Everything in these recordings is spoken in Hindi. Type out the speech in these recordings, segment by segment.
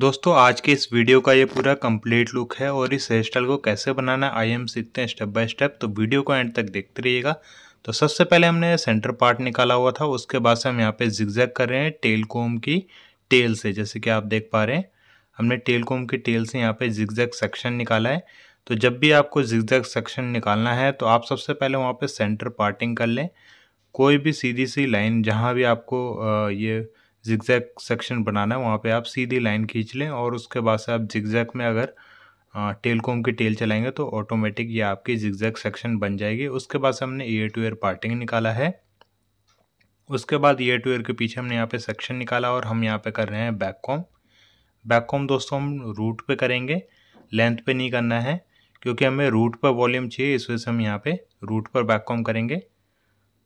दोस्तों आज के इस वीडियो का ये पूरा कंप्लीट लुक है और इस हेयर स्टाइल को कैसे बनाना आई हम सीखते हैं स्टेप बाय स्टेप तो वीडियो को एंड तक देखते रहिएगा तो सबसे पहले हमने सेंटर पार्ट निकाला हुआ था उसके बाद से हम यहाँ पे जिगजैग कर रहे हैं टेल कोम की टेल से जैसे कि आप देख पा रहे हैं हमने टेल कोम की टेल से यहाँ पे जिगजैग सेक्शन निकाला है तो जब भी आपको जिगजैग सेक्शन निकालना है तो आप सबसे पहले वहाँ पर सेंटर पार्टिंग कर लें कोई भी सीधी सी लाइन जहाँ भी आपको ये जिगजैक सेक्शन बनाना है वहाँ पे आप सीधी लाइन खींच लें और उसके बाद से आप जिगजैक में अगर टेल कोम की टेल चलाएंगे तो ऑटोमेटिक ये आपकी जिगजैक सेक्शन बन जाएगी उसके बाद से हमने ईयर टू ईयर पार्टिंग निकाला है उसके बाद ईयर टू ईयर के पीछे हमने यहाँ पे सेक्शन निकाला और हम यहाँ पे कर रहे हैं बैक कॉम बैक कॉम दोस्तों हम रूट पे करेंगे लेंथ पे नहीं करना है क्योंकि हमें रूट पर वॉल्यूम चाहिए इस वजह से हम यहाँ पे रूट पर बैक कॉम करेंगे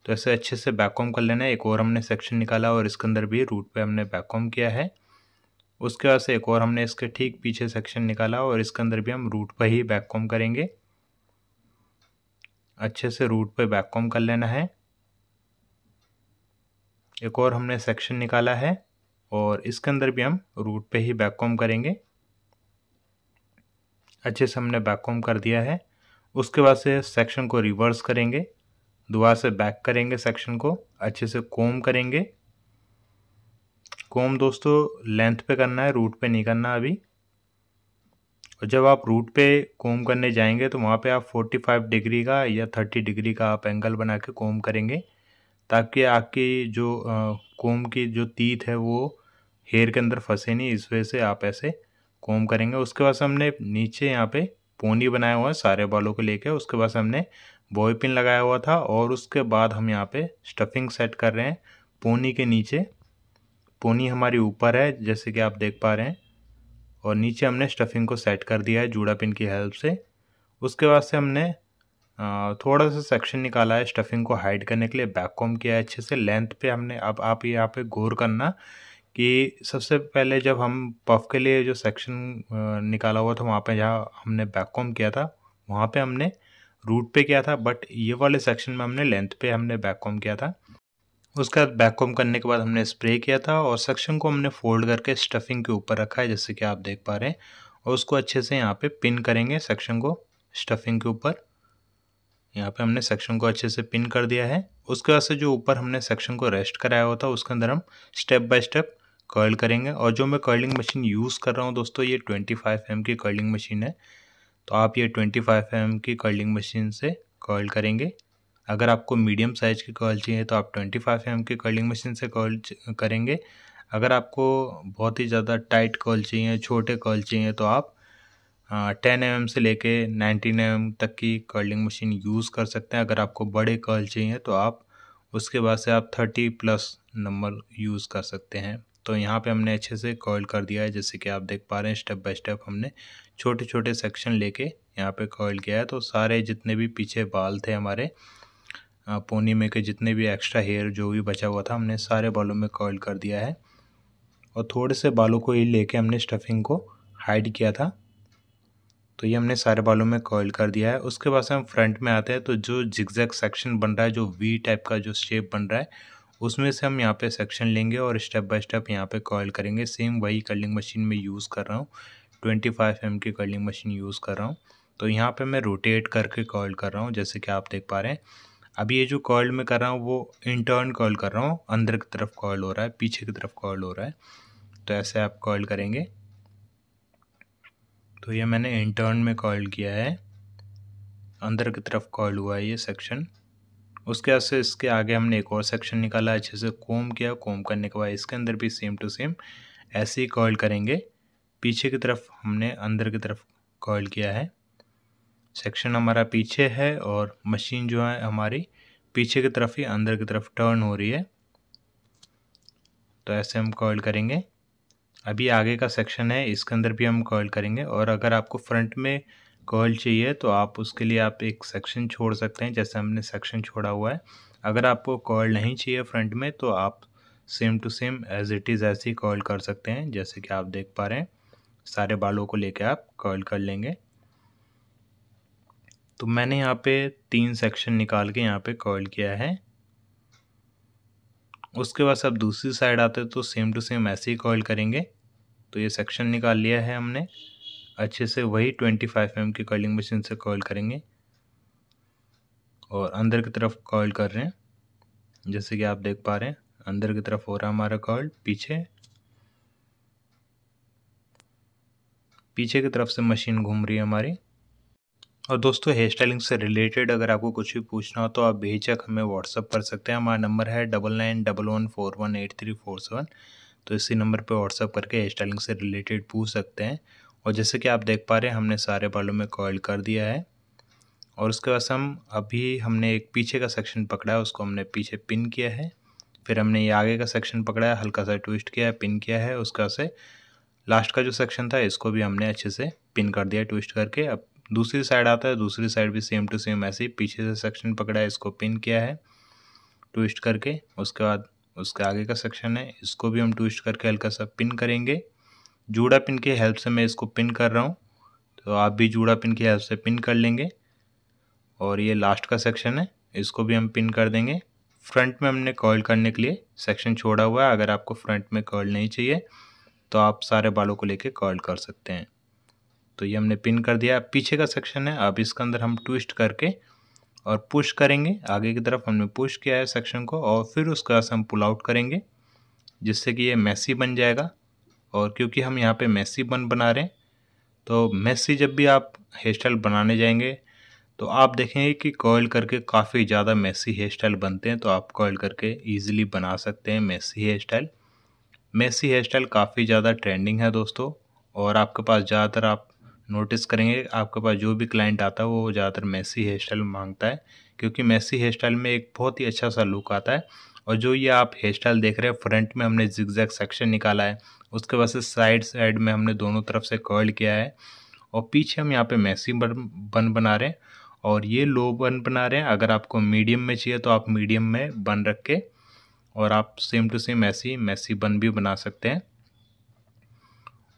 तो ऐसे अच्छे से बैकॉम कर लेना है एक और हमने सेक्शन निकाला और इसके अंदर भी रूट पे हमने बैकॉम किया है उसके बाद से एक और हमने इसके ठीक पीछे सेक्शन निकाला और इसके अंदर भी हम रूट पर ही बैकॉम करेंगे अच्छे से रूट पर बैकॉम कर लेना है एक और हमने सेक्शन निकाला है और इसके अंदर भी हम रूट पे ही बैकॉम करेंगे अच्छे से हमने बैकॉम कर दिया है उसके बाद से सेक्शन को रिवर्स करेंगे दोबारा से बैक करेंगे सेक्शन को अच्छे से कोम करेंगे कोम दोस्तों लेंथ पे करना है रूट पे नहीं करना अभी और जब आप रूट पे कोम करने जाएंगे तो वहाँ पे आप 45 डिग्री का या 30 डिग्री का आप एंगल बना के कोम करेंगे ताकि आपकी जो आ, कोम की जो तीत है वो हेयर के अंदर फंसे नहीं इस वजह से आप ऐसे कोम करेंगे उसके बाद हमने नीचे यहाँ पे पोनी बनाया हुआ है सारे बालों को लेके उसके बाद हमने बॉय पिन लगाया हुआ था और उसके बाद हम यहाँ पे स्टफिंग सेट कर रहे हैं पोनी के नीचे पोनी हमारी ऊपर है जैसे कि आप देख पा रहे हैं और नीचे हमने स्टफिंग को सेट कर दिया है जूड़ा पिन की हेल्प से उसके बाद से हमने थोड़ा सा सेक्शन निकाला है स्टफिंग को हाइड करने के लिए बैक कॉम किया है अच्छे से लेंथ पे हमने अब आप यहाँ पे गौर करना कि सबसे पहले जब हम पफ के लिए जो सेक्शन निकाला हुआ था वहाँ पे जहाँ हमने बैक कॉम किया था वहाँ पे हमने रूट पे किया था बट ये वाले सेक्शन में हमने लेंथ पे हमने बैक कॉम किया था उसके बाद बैक कॉम करने के बाद हमने स्प्रे किया था और सेक्शन को हमने फोल्ड करके स्टफिंग के ऊपर रखा है जैसे कि आप देख पा रहे हैं और उसको अच्छे से यहाँ पे पिन करेंगे सेक्शन को स्टफिंग के ऊपर यहाँ पे हमने सेक्शन को अच्छे से पिन कर दिया है उसके बाद से जो ऊपर हमने सेक्शन को रेस्ट कराया हुआ था उसके अंदर हम स्टेप बाय स्टेप कर्ल करेंगे और जो मैं कर्लिंग मशीन यूज़ कर रहा हूँ दोस्तों ये ट्वेंटी फाइव एम की कर्लिंग मशीन है तो आप ये ट्वेंटी फाइव एम की कर्लिंग मशीन से कर्ल करेंगे अगर आपको मीडियम साइज़ की कर्ल चाहिए तो आप ट्वेंटी फाइव एम की कर्लिंग मशीन से कर्ल करेंगे अगर आपको बहुत ही ज़्यादा टाइट कर्ल चाहिए छोटे कर्ल चाहिए तो आप टेन एम एम से लेके नाइनटीन एम एम तक की कर्लिंग मशीन यूज़ कर सकते हैं अगर आपको बड़े कर्ल चाहिए तो आप उसके बाद से आप थर्टी प्लस नंबर यूज़ कर सकते हैं तो यहाँ पे हमने अच्छे से कॉयल कर दिया है जैसे कि आप देख पा रहे हैं स्टेप बाय स्टेप हमने छोटे छोटे सेक्शन लेके यहाँ पे कॉयल किया है तो सारे जितने भी पीछे बाल थे हमारे पोनी में के जितने भी एक्स्ट्रा हेयर जो भी बचा हुआ था हमने सारे बालों में कॉयल कर दिया है और थोड़े से बालों को ही लेके हमने स्टफिंग को हाइड किया था तो ये हमने सारे बालों में कॉयल कर दिया है उसके बाद से हम फ्रंट में आते हैं तो जो जिगजैक सेक्शन बन रहा है जो वी टाइप का जो शेप बन रहा है उसमें से हम यहाँ पे सेक्शन लेंगे और स्टेप बाय स्टेप यहाँ पे कॉल करेंगे सेम वही कर्लिंग मशीन में यूज़ कर रहा हूँ ट्वेंटी फाइव एम की कर्लिंग मशीन यूज़ कर रहा हूँ तो यहाँ पे मैं रोटेट करके कॉल कर रहा हूँ जैसे कि आप देख पा रहे हैं अभी ये जो कॉल मैं कर रहा हूँ वो इंटर्न कॉल कर रहा हूँ अंदर की तरफ कॉल हो रहा है पीछे की तरफ कॉल हो रहा है तो ऐसे आप कॉल करेंगे तो ये मैंने इंटर्न में कॉल किया है अंदर की तरफ कॉल हुआ है ये सेक्शन उसके बाद से इसके आगे हमने एक और सेक्शन निकाला अच्छे से कोम किया कोम करने के बाद इसके अंदर भी सेम टू सेम ऐसे ही कॉल करेंगे पीछे की तरफ हमने अंदर की तरफ कॉल किया है सेक्शन हमारा पीछे है और मशीन जो है हमारी पीछे की तरफ ही अंदर की तरफ टर्न हो रही है तो ऐसे हम कॉल करेंगे अभी आगे का सेक्शन है इसके अंदर भी हम कॉल करेंगे और अगर आपको फ्रंट में कर्ल चाहिए तो आप उसके लिए आप एक सेक्शन छोड़ सकते हैं जैसे हमने सेक्शन छोड़ा हुआ है अगर आपको कर्ल नहीं चाहिए फ्रंट में तो आप same to same as it is ऐसे ही कर्ल कर सकते हैं जैसे कि आप देख पा रहे हैं सारे बालों को लेकर आप कर्ल कर लेंगे तो मैंने यहाँ पे तीन सेक्शन निकाल के यहाँ पे कर्ल किया है उसके बाद आप दूसरी साइड आते तो सेम टू सेम ऐसे ही कर्ल करेंगे तो ये सेक्शन निकाल लिया है हमने अच्छे से वही ट्वेंटी फाइव एम की कॉलिंग मशीन से कॉल करेंगे और अंदर की तरफ कॉल कर रहे हैं जैसे कि आप देख पा रहे हैं अंदर की तरफ हो रहा हमारा कॉल पीछे पीछे की तरफ से मशीन घूम रही है हमारी और दोस्तों हेयर स्टाइलिंग से रिलेटेड अगर आपको कुछ भी पूछना हो तो आप बेचक हमें व्हाट्सअप कर सकते हैं हमारा नंबर है double nine double one four one eight three four seven तो इसी नंबर पे व्हाट्सअप करके हेयर स्टाइलिंग से रिलेटेड पूछ सकते हैं और जैसे कि आप देख पा रहे हैं हमने सारे बालों में कॉयल कर दिया है और उसके बाद हम अभी हमने एक पीछे का सेक्शन पकड़ा है उसको हमने पीछे पिन किया है फिर हमने ये आगे का सेक्शन पकड़ा है हल्का सा ट्विस्ट किया है पिन किया है उसका से लास्ट का जो सेक्शन था इसको भी हमने अच्छे से पिन कर दिया ट्विस्ट करके अब दूसरी साइड आता है दूसरी साइड भी सेम टू सेम ऐसे ही पीछे से सेक्शन पकड़ा है इसको पिन किया है ट्विस्ट करके उसके बाद उसके आगे का सेक्शन है इसको भी हम ट्विस्ट करके हल्का सा पिन करेंगे जूड़ा पिन के हेल्प से मैं इसको पिन कर रहा हूँ तो आप भी जूड़ा पिन की हेल्प से पिन कर लेंगे और ये लास्ट का सेक्शन है इसको भी हम पिन कर देंगे फ्रंट में हमने कॉल करने के लिए सेक्शन छोड़ा हुआ है अगर आपको फ्रंट में कॉल नहीं चाहिए तो आप सारे बालों को लेके कॉल कर सकते हैं तो ये हमने पिन कर दिया पीछे का सेक्शन है अब इसके अंदर हम ट्विस्ट करके और पुश करेंगे आगे की तरफ हमने पुश किया है सेक्शन को और फिर उसके बाद हम पुल आउट करेंगे जिससे कि ये मैसी बन जाएगा और क्योंकि हम यहाँ पे मैसी बन बना रहे हैं तो मैसी जब भी आप हेयर स्टाइल बनाने जाएंगे तो आप देखेंगे कि कॉयल करके काफ़ी ज़्यादा मैसी हेयर स्टाइल बनते हैं तो आप कॉयल करके ईजिली बना सकते हैं messy hair style messy hair style काफ़ी ज़्यादा ट्रेंडिंग है दोस्तों और आपके पास ज़्यादातर आप नोटिस करेंगे आपके पास जो भी क्लाइंट आता है वो ज़्यादातर मैसी हेयर स्टाइल मांगता है क्योंकि मैसी हेयर स्टाइल में एक बहुत ही अच्छा सा लुक आता है और जो ये आप हेयर स्टाइल देख रहे हैं फ्रंट में हमने जिग जैग सेक्शन निकाला है उसके बाद से साइड साइड में हमने दोनों तरफ से कर्ल किया है और पीछे हम यहाँ पे मैसी बन बना रहे हैं और ये लो बन बना रहे हैं अगर आपको मीडियम में चाहिए तो आप मीडियम में बन रख के और आप सेम टू सेम ऐसी मैसी बन भी बना सकते हैं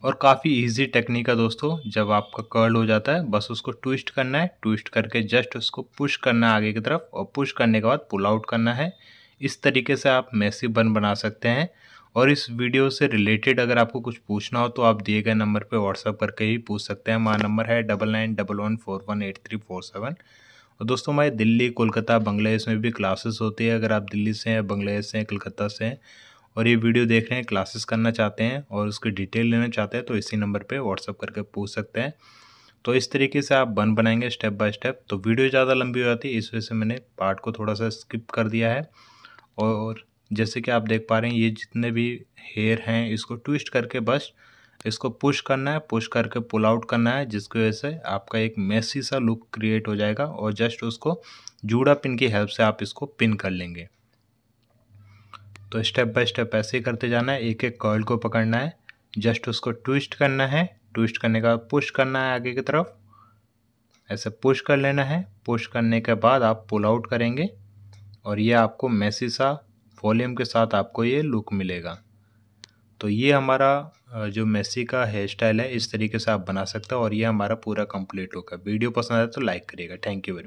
और काफ़ी इजी टेक्निक है दोस्तों जब आपका कर्ल हो जाता है बस उसको ट्विस्ट करना है ट्विस्ट करके जस्ट उसको पुश करना है आगे की तरफ और पुश करने के बाद पुल आउट करना है इस तरीके से आप मैसी बन बना सकते हैं और इस वीडियो से रिलेटेड अगर आपको कुछ पूछना हो तो आप दिए गए नंबर पर व्हाट्सअप करके ही पूछ सकते हैं हमारा नंबर है double nine double one four one eight three four seven और दोस्तों हमारे दिल्ली कोलकाता बांग्लादेश में भी क्लासेस होती है अगर आप दिल्ली से हैं बांग्लादेश से हैं कलकत्ता से हैं और ये वीडियो देख रहे हैं क्लासेस करना चाहते हैं और उसकी डिटेल लेना चाहते हैं तो इसी नंबर पर व्हाट्सअप करके पूछ सकते हैं तो इस तरीके से आप बन बनाएंगे स्टेप बाय स्टेप तो वीडियो ज़्यादा लंबी हो जाती है इस वजह से मैंने पार्ट को थोड़ा सा स्किप कर दिया है और जैसे कि आप देख पा रहे हैं ये जितने भी हेयर हैं इसको ट्विस्ट करके बस इसको पुश करना है पुश करके पुल आउट करना है जिसकी वजह से आपका एक मेसी सा लुक क्रिएट हो जाएगा और जस्ट उसको जूड़ा पिन की हेल्प से आप इसको पिन कर लेंगे तो स्टेप बाय स्टेप ऐसे ही करते जाना है एक एक कॉयल को पकड़ना है जस्ट उसको ट्विस्ट करना है ट्विस्ट करने का पुश करना है आगे की तरफ ऐसे पुश कर लेना है पुश करने के बाद आप पुल आउट करेंगे और ये आपको मेसी सा वॉल्यूम के साथ आपको ये लुक मिलेगा तो ये हमारा जो मेसी का हेयर स्टाइल है इस तरीके से आप बना सकते हो और ये हमारा पूरा कंप्लीट होगा वीडियो पसंद आए तो लाइक करिएगा थैंक यू वेरी मच